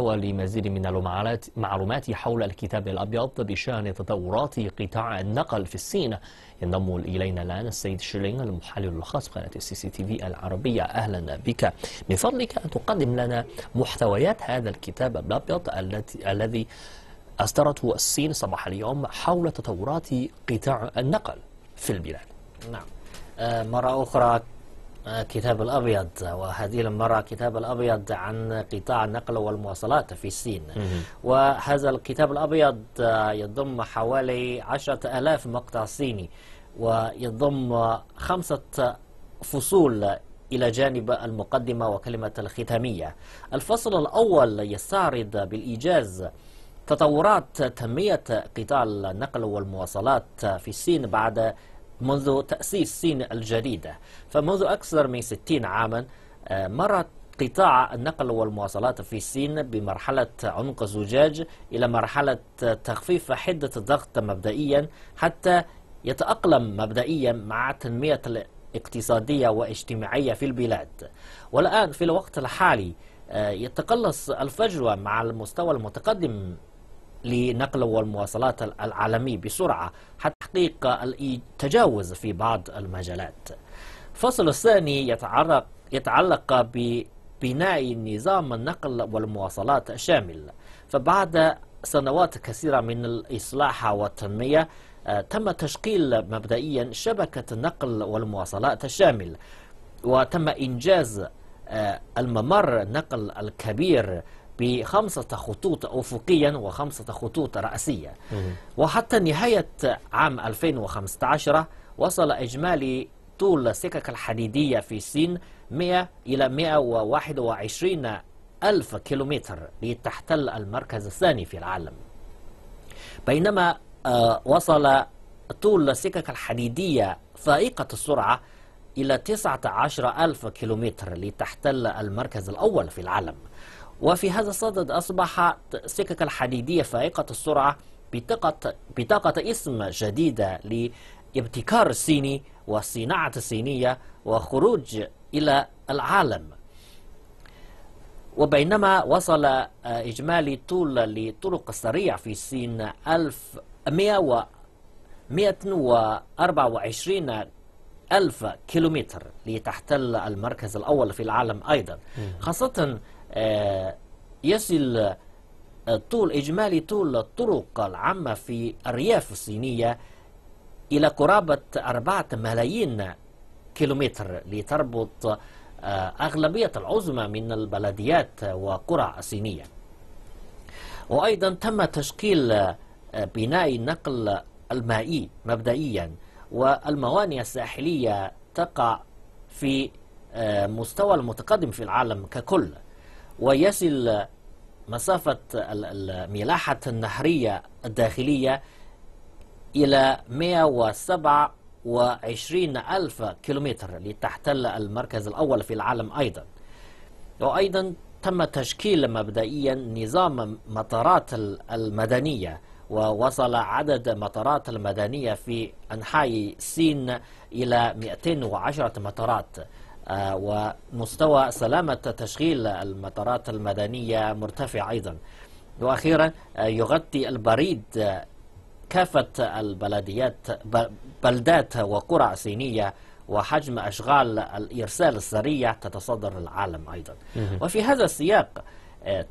ولمزيد من المعلومات حول الكتاب الأبيض بشأن تطورات قطاع النقل في الصين ينضم إلينا الآن السيد شيلين المحلل الخاص بقناة السي سي تي في العربية أهلا بك من فضلك أن تقدم لنا محتويات هذا الكتاب الأبيض الذي أصدرته الصين صباح اليوم حول تطورات قطاع النقل في البلاد نعم آه، مرة أخرى كتاب الأبيض وهذه المرة كتاب الأبيض عن قطاع النقل والمواصلات في الصين وهذا الكتاب الأبيض يضم حوالي عشرة ألاف مقطع صيني ويضم خمسة فصول إلى جانب المقدمة وكلمة الختامية الفصل الأول يستعرض بالإيجاز تطورات تنمية قطاع النقل والمواصلات في الصين بعد منذ تأسيس سين الجديدة فمنذ أكثر من 60 عاما آه، مرت قطاع النقل والمواصلات في الصين بمرحلة عنق الزجاج إلى مرحلة تخفيف حدة الضغط مبدئيا حتى يتأقلم مبدئيا مع تنمية الاقتصادية واجتماعية في البلاد والآن في الوقت الحالي آه، يتقلص الفجوة مع المستوى المتقدم لنقل والمواصلات العالمي بسرعة حتى تحقيق التجاوز في بعض المجالات الفصل الثاني يتعرق يتعلق ببناء نظام النقل والمواصلات الشامل فبعد سنوات كثيرة من الإصلاح والتنمية آه، تم تشكيل مبدئيا شبكة النقل والمواصلات الشامل وتم إنجاز آه، الممر النقل الكبير بخمسة خطوط أفقيا وخمسة خطوط رأسية وحتى نهاية عام 2015 وصل إجمالي طول السكك الحديدية في الصين 100 إلى 121 ألف كيلومتر لتحتل المركز الثاني في العالم بينما آه، وصل طول السكك الحديدية فائقة السرعة إلى 19 ألف كيلومتر لتحتل المركز الأول في العالم وفي هذا الصدد أصبحت سكك الحديدية فائقة السرعة بطاقة, بطاقة اسم جديدة لابتكار الصيني والصناعة الصينية وخروج إلى العالم وبينما وصل آه، إجمالي طول لطرق السريع في الصين 1124 ألف كيلومتر لتحتل المركز الأول في العالم أيضا خاصة آه، يصل آه، طول إجمالي طول الطرق العامة في الرياف الصينية إلى قرابة أربعة ملايين كيلومتر لتربط آه، أغلبية العظمى من البلديات وقرى الصينية وأيضا تم تشكيل بناء النقل المائي مبدئيا والموانئ الساحلية تقع في مستوى المتقدم في العالم ككل ويصل مسافة الملاحة النهرية الداخلية إلى 127 ألف كيلومتر لتحتل المركز الأول في العالم أيضا وأيضا تم تشكيل مبدئيا نظام مطارات المدنية ووصل عدد مطارات المدنية في أنحاء الصين إلى 210 مطارات آه، ومستوى سلامة تشغيل المطارات المدنية مرتفع أيضا وأخيرا آه، يغطي البريد آه، كافة البلديات بلدات وقرى صينية وحجم أشغال الإرسال السريع تتصدر العالم أيضا وفي هذا السياق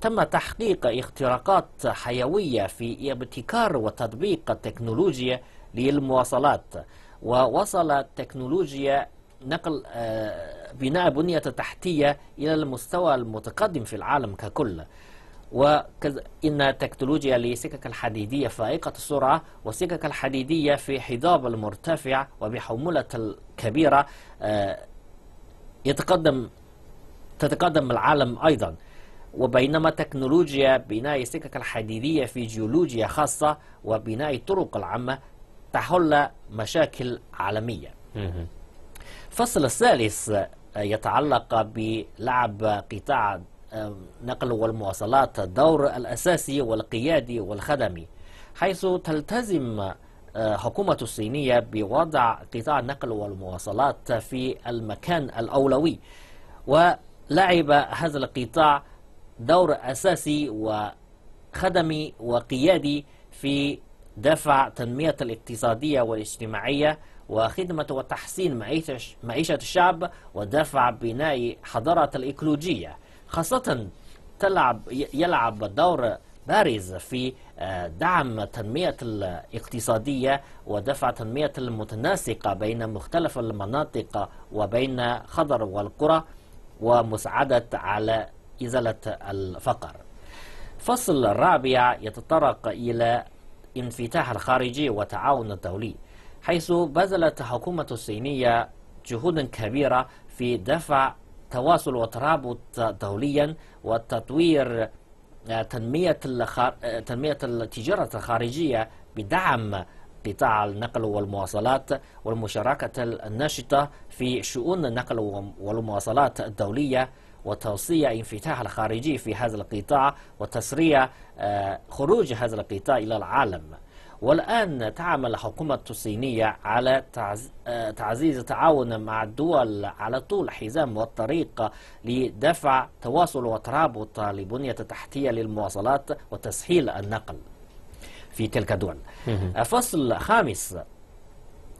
تم تحقيق اختراقات حيوية في ابتكار وتطبيق التكنولوجيا للمواصلات ووصل تكنولوجيا نقل بناء بنية تحتية إلى المستوى المتقدم في العالم ككل وإن إن لسكك الحديدية فائقة السرعة والسكك الحديدية في حضاب المرتفع وبحمولة كبيرة آه، يتقدم تتقدم العالم أيضا وبينما تكنولوجيا بناء السكك الحديدية في جيولوجيا خاصة وبناء الطرق العامة تحل مشاكل عالمية فصل الثالث يتعلق بلعب قطاع نقل والمواصلات الدور الأساسي والقيادي والخدمي حيث تلتزم آه، حكومة الصينية بوضع قطاع النقل والمواصلات في المكان الأولوي ولعب هذا القطاع دور أساسي وخدمي وقيادي في دفع تنمية الاقتصادية والاجتماعية وخدمة وتحسين معيشة الشعب ودفع بناء حضارة الإيكولوجية خاصة تلعب يلعب دور بارز في آه، دعم تنمية الاقتصادية ودفع تنمية المتناسقة بين مختلف المناطق وبين خضر والقرى ومساعدة على إزالة الفقر فصل الرابع يتطرق إلى الانفتاح الخارجي والتعاون الدولي حيث بذلت حكومة الصينية جهودا كبيرة في دفع تواصل وترابط دوليا وتطوير آه، تنمية الخار... آه، تنمية التجارة الخارجية بدعم قطاع النقل والمواصلات والمشاركة النشطة في شؤون النقل والمواصلات الدولية وتوصية انفتاح الخارجي في هذا القطاع وتسريع آه، خروج هذا القطاع إلى العالم والآن تعمل الحكومة الصينية على آه، تعزيز التعاون مع الدول على طول حزام والطريق لدفع تواصل وترابط لبنية تحتية للمواصلات وتسهيل النقل في تلك الدول آه، فصل خامس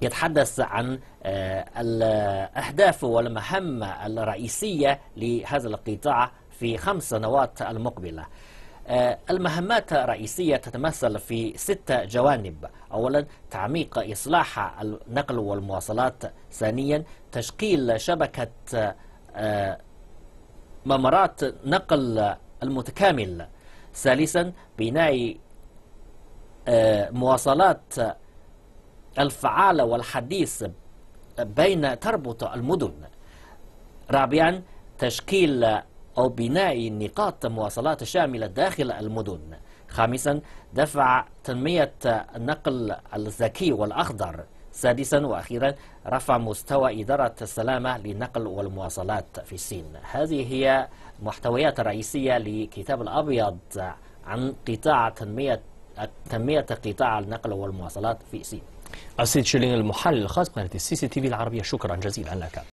يتحدث عن آه، الأهداف والمهمة الرئيسية لهذا القطاع في خمس سنوات المقبلة آه، المهمات الرئيسية تتمثل في ستة جوانب أولا تعميق إصلاح النقل والمواصلات ثانيا تشكيل شبكة آه، ممرات نقل المتكامل ثالثا بناء مواصلات الفعالة والحديث بين تربط المدن رابعا تشكيل أو بناء نقاط مواصلات شاملة داخل المدن خامسا دفع تنمية النقل الذكي والأخضر سادسا وأخيرا رفع مستوى إدارة السلامة للنقل والمواصلات في الصين هذه هي محتويات رئيسية لكتاب الأبيض عن قطاع تنمية تنمية قطاع النقل والمواصلات في الصين السيد شيلين المحلل الخاص بقناة السي سي تي في العربية شكرا جزيلا لك